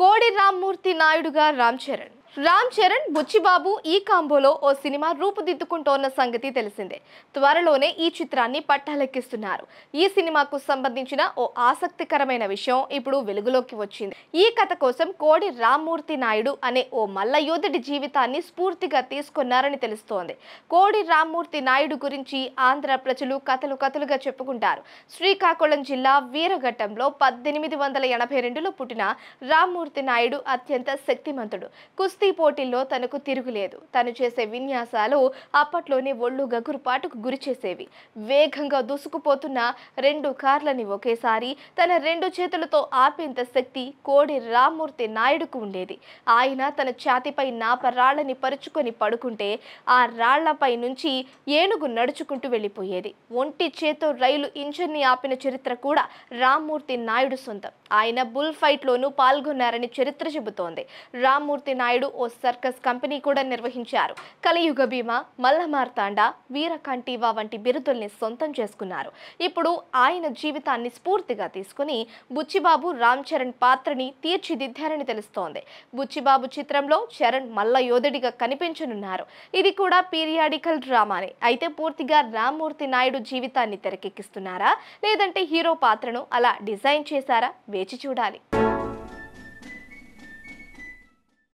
కోడి రామ్మూర్తి నాయుడుగా రామ్ చరణ్ రామ్ చరణ్ బుచ్చిబాబు ఈ కాంబోలో ఓ సినిమా రూపుదిద్దుకుంటోన్న సంగతి తెలిసిందే త్వరలోనే ఈ చిత్రాన్ని పట్టాలెక్కిస్తున్నారు ఈ సినిమాకు సంబంధించిన ఓ ఆసక్తికరమైన విషయం ఇప్పుడు వెలుగులోకి వచ్చింది ఈ కథ కోసం కోడి రామ్మూర్తి నాయుడు అనే ఓ మల్లయోధుడి జీవితాన్ని స్ఫూర్తిగా తీసుకున్నారని తెలుస్తోంది కోడి రామ్మూర్తి నాయుడు గురించి ఆంధ్ర ప్రజలు కథలు కథలుగా చెప్పుకుంటారు శ్రీకాకుళం జిల్లా వీరఘట్టంలో పద్దెనిమిది వందల ఎనభై రెండులో పుట్టిన రామ్మూర్తి నాయుడు అత్యంత శక్తిమంతుడు కుస్ కుస్తీ పోటీల్లో తనకు తిరుగులేదు తను చేసే విన్యాసాలు అప్పట్లోనే ఒళ్ళు గగురుపాటుకు గురిచేసేవి వేగంగా దూసుకుపోతున్న రెండు కార్లని ఒకేసారి తన రెండు చేతులతో ఆపేంత శక్తి కోడి రామ్మూర్తి నాయుడుకు ఉండేది ఆయన తన ఛాతిపై నాప రాళ్లని పరుచుకొని పడుకుంటే ఆ రాళ్లపై నుంచి ఏనుగు నడుచుకుంటూ వెళ్ళిపోయేది ఒంటి చేతో రైలు ఇంజన్ని ఆపిన చరిత్ర కూడా రామ్మూర్తి నాయుడు సొంతం ఆయన బుల్ ఫైట్లోనూ పాల్గొన్నారని చరిత్ర చెబుతోంది రామ్మూర్తి నాయుడు ఓ సర్కస్ కంపెనీ కూడా నిర్వహించారు కలియుగ భీమ మల్లమార్తాండ వీరకంఠీవా వంటి బిరుదుల్ని సొంతం చేసుకున్నారు ఇప్పుడు ఆయన జీవితాన్ని స్ఫూర్తిగా తీసుకుని బుచ్చిబాబు రామ్ చరణ్ పాత్రని తీర్చిదిద్దారని తెలుస్తోంది బుచ్చిబాబు చిత్రంలో చరణ్ మల్ల యోధుడిగా కనిపించనున్నారు ఇది కూడా పీరియాడికల్ డ్రామానే అయితే పూర్తిగా రామ్మూర్తి నాయుడు జీవితాన్ని తెరకెక్కిస్తున్నారా లేదంటే హీరో పాత్రను అలా డిజైన్ చేశారా వేచి చూడాలి